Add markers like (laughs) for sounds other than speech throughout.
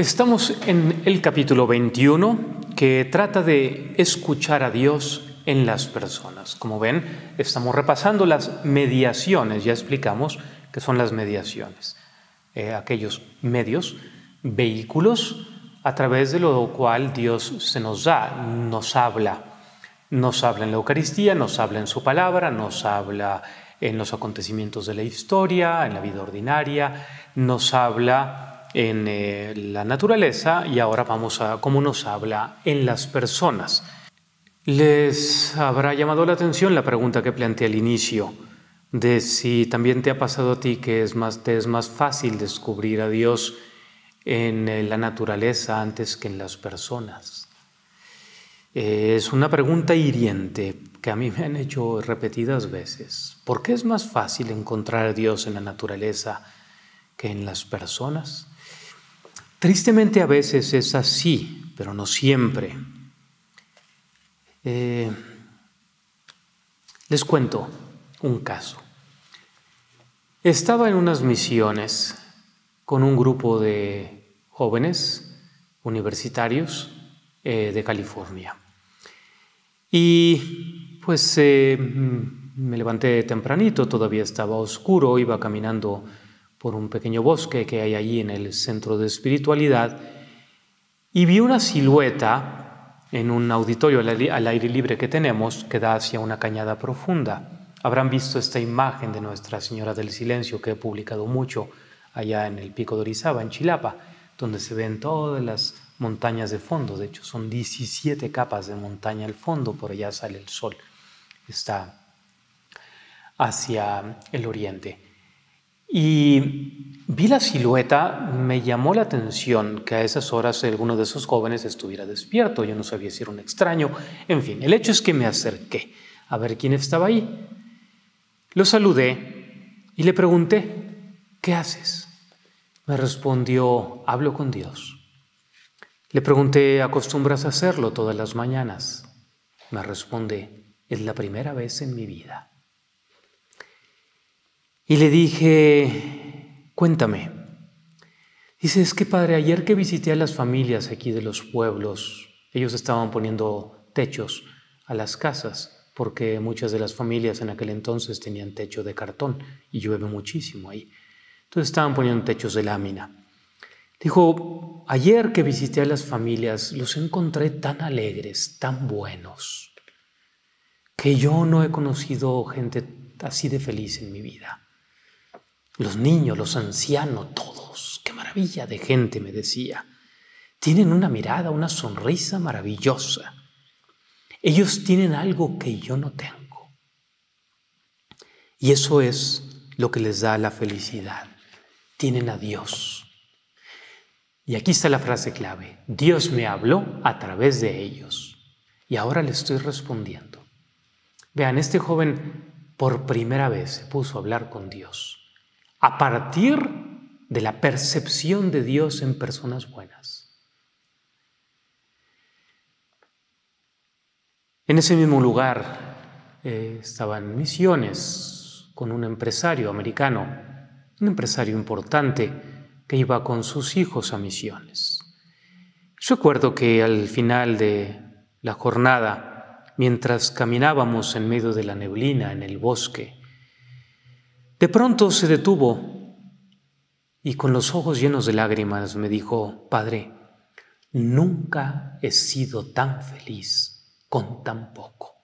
Estamos en el capítulo 21 que trata de escuchar a Dios en las personas. Como ven, estamos repasando las mediaciones, ya explicamos qué son las mediaciones, eh, aquellos medios, vehículos a través de lo cual Dios se nos da, nos habla, nos habla en la Eucaristía, nos habla en su palabra, nos habla en los acontecimientos de la historia, en la vida ordinaria, nos habla en eh, la naturaleza y ahora vamos a cómo nos habla en las personas. Les habrá llamado la atención la pregunta que planteé al inicio de si también te ha pasado a ti que es más, fácil descubrir a Dios en eh, la naturaleza antes que en las personas. Eh, es una pregunta hiriente que a mí me han hecho repetidas veces. ¿Por qué es más fácil encontrar a Dios en la naturaleza que en las personas? Tristemente a veces es así, pero no siempre. Eh, les cuento un caso. Estaba en unas misiones con un grupo de jóvenes universitarios eh, de California. Y pues eh, me levanté tempranito, todavía estaba oscuro, iba caminando por un pequeño bosque que hay allí en el centro de espiritualidad y vi una silueta en un auditorio al aire libre que tenemos que da hacia una cañada profunda. Habrán visto esta imagen de Nuestra Señora del Silencio que he publicado mucho allá en el Pico de Orizaba, en Chilapa, donde se ven todas las montañas de fondo. De hecho, son 17 capas de montaña al fondo, por allá sale el sol. Está hacia el oriente. Y vi la silueta, me llamó la atención que a esas horas alguno de esos jóvenes estuviera despierto, yo no sabía si era un extraño, en fin, el hecho es que me acerqué a ver quién estaba ahí. Lo saludé y le pregunté, ¿qué haces? Me respondió, hablo con Dios. Le pregunté, ¿acostumbras a hacerlo todas las mañanas? Me responde, es la primera vez en mi vida. Y le dije, cuéntame. Dice, es que padre, ayer que visité a las familias aquí de los pueblos, ellos estaban poniendo techos a las casas, porque muchas de las familias en aquel entonces tenían techo de cartón y llueve muchísimo ahí. Entonces estaban poniendo techos de lámina. Dijo, ayer que visité a las familias, los encontré tan alegres, tan buenos, que yo no he conocido gente así de feliz en mi vida los niños, los ancianos, todos. Qué maravilla de gente, me decía. Tienen una mirada, una sonrisa maravillosa. Ellos tienen algo que yo no tengo. Y eso es lo que les da la felicidad. Tienen a Dios. Y aquí está la frase clave. Dios me habló a través de ellos. Y ahora le estoy respondiendo. Vean, este joven por primera vez se puso a hablar con Dios a partir de la percepción de Dios en personas buenas. En ese mismo lugar eh, estaban misiones con un empresario americano, un empresario importante que iba con sus hijos a misiones. Yo recuerdo que al final de la jornada, mientras caminábamos en medio de la neblina en el bosque, de pronto se detuvo y con los ojos llenos de lágrimas me dijo, Padre, nunca he sido tan feliz con tan poco.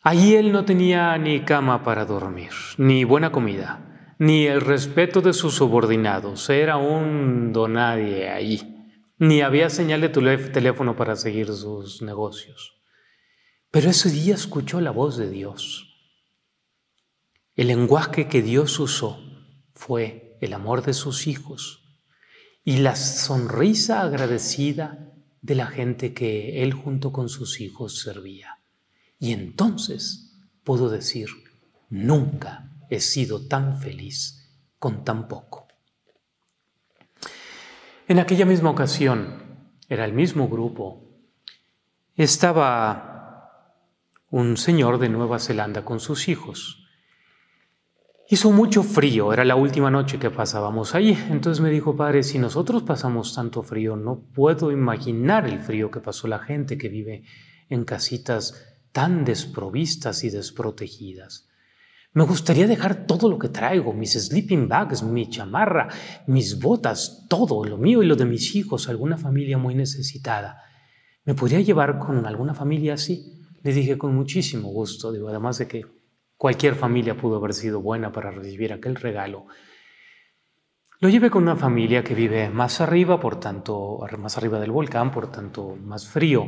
Allí él no tenía ni cama para dormir, ni buena comida, ni el respeto de sus subordinados. Era un donadie allí. Ni había señal de teléfono para seguir sus negocios. Pero ese día escuchó la voz de Dios. El lenguaje que Dios usó fue el amor de sus hijos y la sonrisa agradecida de la gente que él junto con sus hijos servía. Y entonces pudo decir, nunca he sido tan feliz con tan poco. En aquella misma ocasión, era el mismo grupo, estaba un señor de Nueva Zelanda con sus hijos. Hizo mucho frío, era la última noche que pasábamos allí. Entonces me dijo, padre, si nosotros pasamos tanto frío, no puedo imaginar el frío que pasó la gente que vive en casitas tan desprovistas y desprotegidas. Me gustaría dejar todo lo que traigo, mis sleeping bags, mi chamarra, mis botas, todo, lo mío y lo de mis hijos, alguna familia muy necesitada. ¿Me podría llevar con alguna familia así? Le dije con muchísimo gusto, digo, además de que cualquier familia pudo haber sido buena para recibir aquel regalo. Lo llevé con una familia que vive más arriba, por tanto, más arriba del volcán, por tanto, más frío,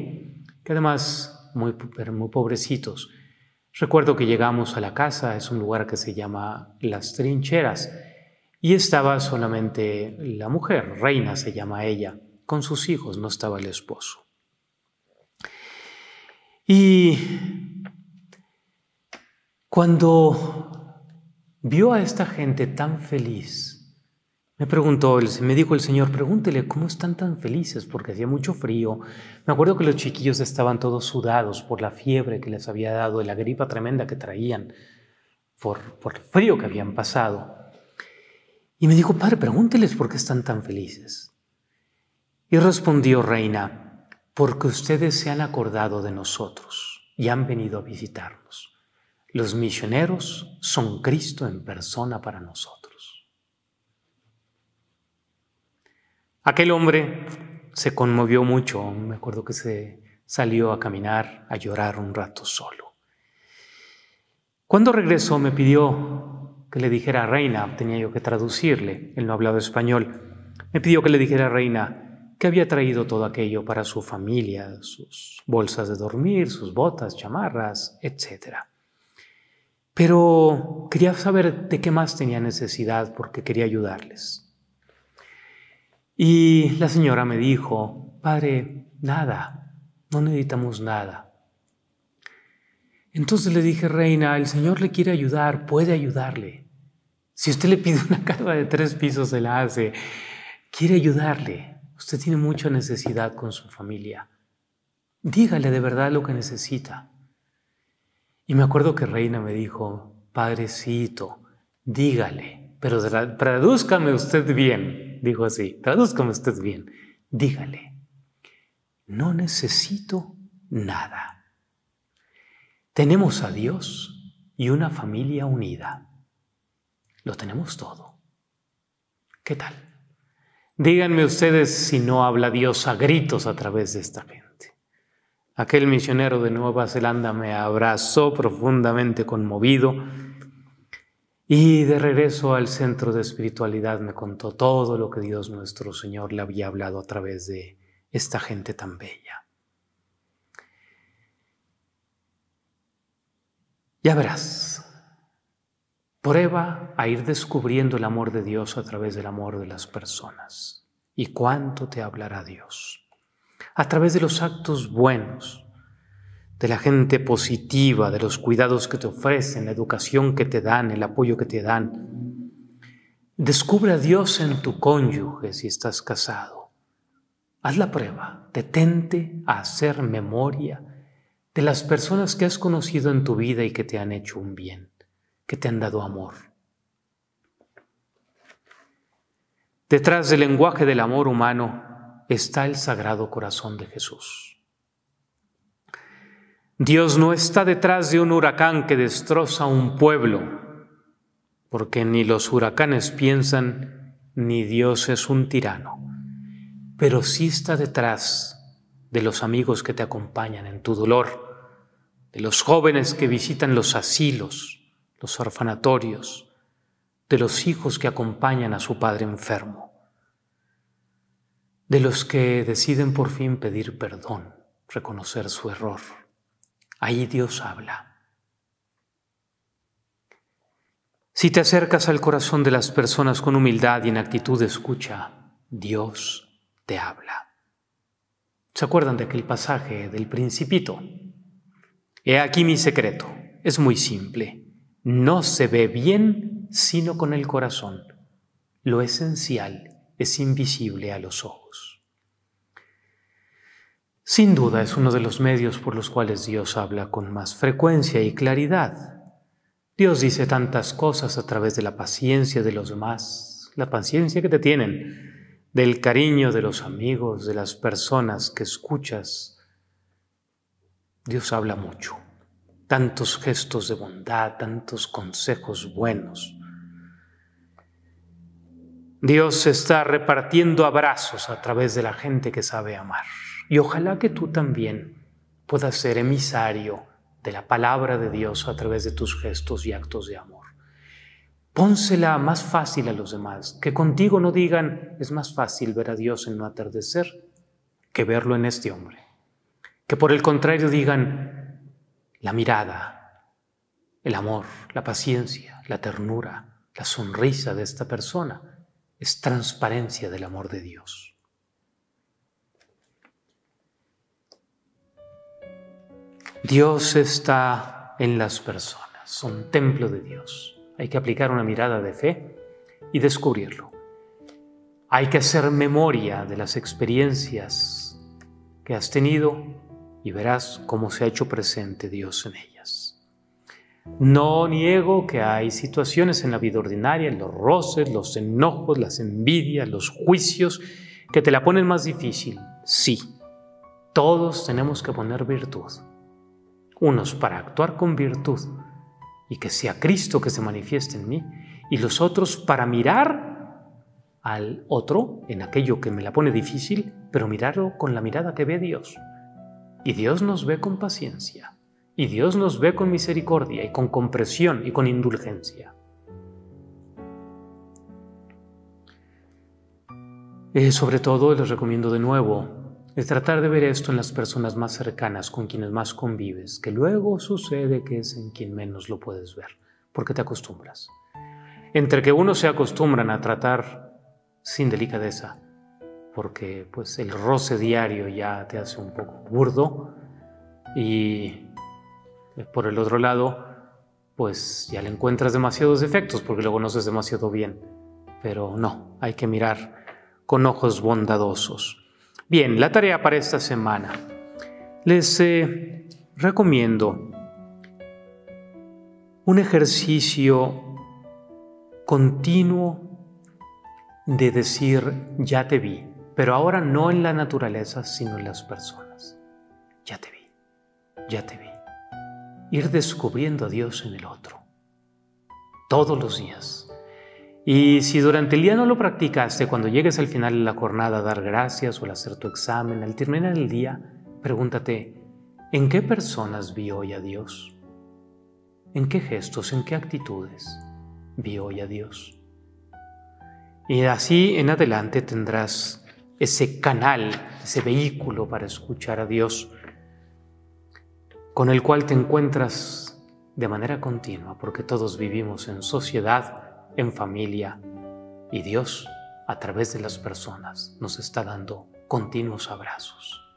que además muy, muy pobrecitos. Recuerdo que llegamos a la casa, es un lugar que se llama Las Trincheras, y estaba solamente la mujer, Reina se llama ella, con sus hijos, no estaba el esposo. Y cuando vio a esta gente tan feliz, me preguntó, me dijo el Señor, pregúntele cómo están tan felices, porque hacía mucho frío. Me acuerdo que los chiquillos estaban todos sudados por la fiebre que les había dado, la gripa tremenda que traían, por, por el frío que habían pasado. Y me dijo, Padre, pregúnteles por qué están tan felices. Y respondió, Reina, porque ustedes se han acordado de nosotros y han venido a visitarnos. Los misioneros son Cristo en persona para nosotros. Aquel hombre se conmovió mucho, me acuerdo que se salió a caminar, a llorar un rato solo. Cuando regresó me pidió que le dijera reina, tenía yo que traducirle, él no hablaba español, me pidió que le dijera reina, que había traído todo aquello para su familia, sus bolsas de dormir, sus botas, chamarras, etc. Pero quería saber de qué más tenía necesidad porque quería ayudarles. Y la señora me dijo, padre, nada, no necesitamos nada. Entonces le dije, reina, el Señor le quiere ayudar, puede ayudarle. Si usted le pide una (laughs) casa de tres pisos, se la hace. Quiere ayudarle. Usted tiene mucha necesidad con su familia. Dígale de verdad lo que necesita. Y me acuerdo que Reina me dijo, Padrecito, dígale, pero tradúzcame usted bien. Dijo así, tradúzcame usted bien. Dígale, no necesito nada. Tenemos a Dios y una familia unida. Lo tenemos todo. ¿Qué tal? Díganme ustedes si no habla Dios a gritos a través de esta gente. Aquel misionero de Nueva Zelanda me abrazó profundamente conmovido y de regreso al centro de espiritualidad me contó todo lo que Dios nuestro Señor le había hablado a través de esta gente tan bella. Ya verás. Prueba a ir descubriendo el amor de Dios a través del amor de las personas. ¿Y cuánto te hablará Dios? A través de los actos buenos, de la gente positiva, de los cuidados que te ofrecen, la educación que te dan, el apoyo que te dan. Descubre a Dios en tu cónyuge si estás casado. Haz la prueba, detente a hacer memoria de las personas que has conocido en tu vida y que te han hecho un bien que te han dado amor. Detrás del lenguaje del amor humano está el sagrado corazón de Jesús. Dios no está detrás de un huracán que destroza un pueblo, porque ni los huracanes piensan, ni Dios es un tirano, pero sí está detrás de los amigos que te acompañan en tu dolor, de los jóvenes que visitan los asilos, los orfanatorios, de los hijos que acompañan a su padre enfermo, de los que deciden por fin pedir perdón, reconocer su error. Ahí Dios habla. Si te acercas al corazón de las personas con humildad y en actitud de escucha, Dios te habla. ¿Se acuerdan de aquel pasaje del principito? He aquí mi secreto. Es muy simple no se ve bien sino con el corazón. Lo esencial es invisible a los ojos. Sin duda es uno de los medios por los cuales Dios habla con más frecuencia y claridad. Dios dice tantas cosas a través de la paciencia de los demás, la paciencia que te tienen, del cariño de los amigos, de las personas que escuchas. Dios habla mucho tantos gestos de bondad, tantos consejos buenos. Dios está repartiendo abrazos a través de la gente que sabe amar. Y ojalá que tú también puedas ser emisario de la palabra de Dios a través de tus gestos y actos de amor. Pónsela más fácil a los demás, que contigo no digan, es más fácil ver a Dios en no atardecer que verlo en este hombre. Que por el contrario digan, la mirada, el amor, la paciencia, la ternura, la sonrisa de esta persona es transparencia del amor de Dios. Dios está en las personas, son templo de Dios. Hay que aplicar una mirada de fe y descubrirlo. Hay que hacer memoria de las experiencias que has tenido y verás cómo se ha hecho presente Dios en ellas. No niego que hay situaciones en la vida ordinaria, los roces, los enojos, las envidias, los juicios, que te la ponen más difícil. Sí, todos tenemos que poner virtud. Unos para actuar con virtud y que sea Cristo que se manifieste en mí, y los otros para mirar al otro en aquello que me la pone difícil, pero mirarlo con la mirada que ve Dios. Y Dios nos ve con paciencia. Y Dios nos ve con misericordia y con compresión y con indulgencia. Eh, sobre todo les recomiendo de nuevo es tratar de ver esto en las personas más cercanas, con quienes más convives, que luego sucede que es en quien menos lo puedes ver, porque te acostumbras. Entre que unos se acostumbran a tratar sin delicadeza porque pues el roce diario ya te hace un poco burdo y por el otro lado pues ya le encuentras demasiados defectos porque lo conoces demasiado bien, pero no, hay que mirar con ojos bondadosos. Bien, la tarea para esta semana. Les eh, recomiendo un ejercicio continuo de decir ya te vi pero ahora no en la naturaleza, sino en las personas. Ya te vi, ya te vi. Ir descubriendo a Dios en el otro, todos los días. Y si durante el día no lo practicaste, cuando llegues al final de la jornada a dar gracias o al hacer tu examen, al terminar el día, pregúntate, ¿en qué personas vi hoy a Dios? ¿En qué gestos, en qué actitudes vi hoy a Dios? Y así en adelante tendrás ese canal, ese vehículo para escuchar a Dios, con el cual te encuentras de manera continua, porque todos vivimos en sociedad, en familia, y Dios, a través de las personas, nos está dando continuos abrazos.